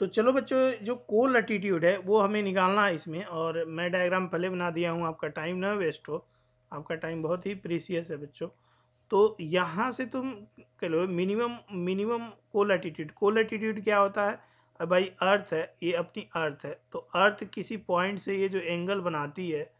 तो चलो बच्चों जो कोल एटीट्यूड है वो हमें निकालना है इसमें और मैं डायग्राम पहले बना दिया हूँ आपका टाइम ना वेस्ट हो आपका टाइम बहुत ही प्रीसियस है बच्चों तो यहाँ से तुम कह लो minimum minimum colatitude colatitude क्या होता है अब भाई अर्थ है ये अपनी अर्थ है तो अर्थ किसी पॉइंट से ये जो एंगल बनाती है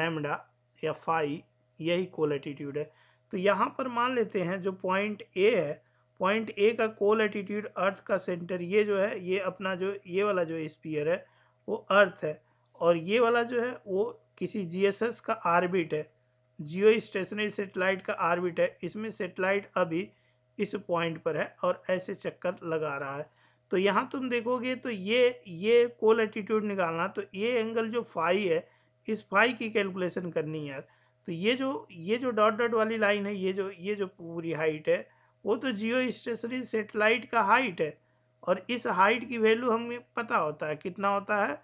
लैमडा या फाई यही कोल एटीट्यूड है तो यहाँ पर मान लेते हैं जो पॉइंट ए है पॉइंट ए का कोल एटीट्यूड अर्थ का सेंटर ये जो है ये अपना जो ये वाला जो स्पीयर है वो अर्थ है और ये वाला जो है वो किसी जीएसएस का आर्बिट है जियो स्टेशनरी सेटेलाइट का आर्बिट है इसमें सेटेलाइट अभी इस पॉइंट पर है और ऐसे चक्कर लगा रहा है तो यहाँ तुम देखोगे तो ये ये कोल एटीट्यूड निकालना तो ये एंगल जो फाई है इस फाई की कैलकुलेशन करनी है तो ये जो ये जो डॉट डॉट वाली लाइन है ये जो ये जो पूरी हाइट है वो तो जियो स्टेशनरी सेटेलाइट का हाइट है और इस हाइट की वैल्यू हमें पता होता है कितना होता है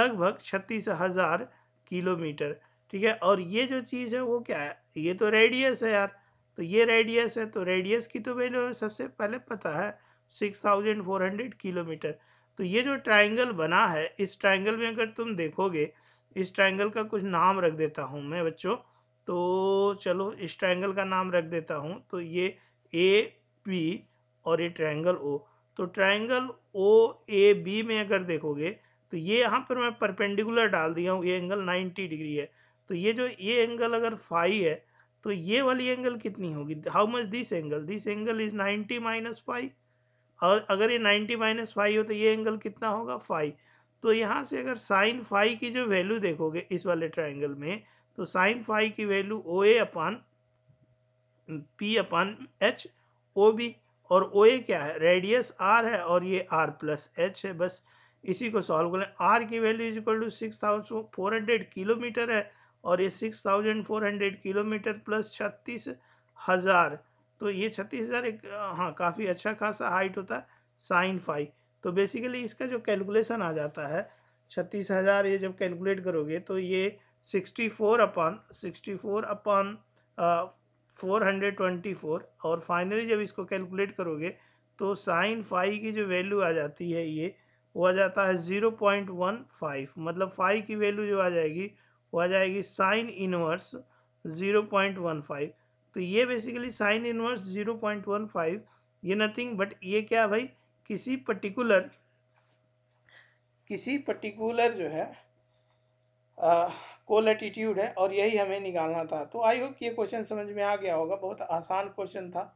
लगभग छत्तीस हज़ार किलोमीटर ठीक है और ये जो चीज़ है वो क्या है ये तो रेडियस है यार तो ये रेडियस है तो रेडियस की तो वैल्यू हमें सबसे पहले पता है six thousand four hundred kilometre तो ये जो ट्राइंगल बना है इस ट्राइंगल में अगर तुम देखोगे इस ट्राइंगल का कुछ नाम रख देता हूँ मैं बच्चों तो चलो इस ट्राइंगल का नाम रख देता हूँ तो ये ए पी और ये ट्रायंगल ओ तो ट्रायंगल ओ ए बी में अगर देखोगे तो ये यहाँ पर मैं परपेंडिकुलर डाल दिया हूँ ये एंगल 90 डिग्री है तो ये जो ये एंगल अगर फाइव है तो ये वाली एंगल कितनी होगी how much this angle this angle is 90 minus five और अगर ये 90 माइनस फाइव हो तो ये एंगल कितना होगा फाइव तो यहाँ से अगर साइन फाइव की जो वैल्यू देखोगे इस वाले ट्राइंगल में तो साइन फाइव की value O A upon P upon H O B और ओ ए क्या है रेडियस आर है और ये आर प्लस एच है बस इसी को सॉल्व कर लें आर की value is equal to six thousand four hundred kilometre है और ये six thousand four hundred kilometre plus छत्तीस हज़ार तो ये छत्तीस हज़ार एक हाँ काफ़ी अच्छा खासा हाइट होता है साइन फाइव तो बेसिकली इसका जो कैलकुलेशन आ जाता है छत्तीस हज़ार ये जब कैलकुलेट करोगे तो ये sixty four upon sixty four upon 424 और फाइनली जब इसको कैलकुलेट करोगे तो साइन फाई की जो वैल्यू आ जाती है ये वो आ जाता है 0.15 मतलब फाई की वैल्यू जो आ जाएगी वो आ जाएगी साइन इनवर्स 0.15 तो ये बेसिकली साइन इनवर्स 0.15 ये नथिंग बट ये क्या भाई किसी पर्टिकुलर किसी पर्टिकुलर जो है आ, लेटीट्यूड है और यही हमें निकालना था तो आई होप ये क्वेश्चन समझ में आ गया होगा बहुत आसान क्वेश्चन था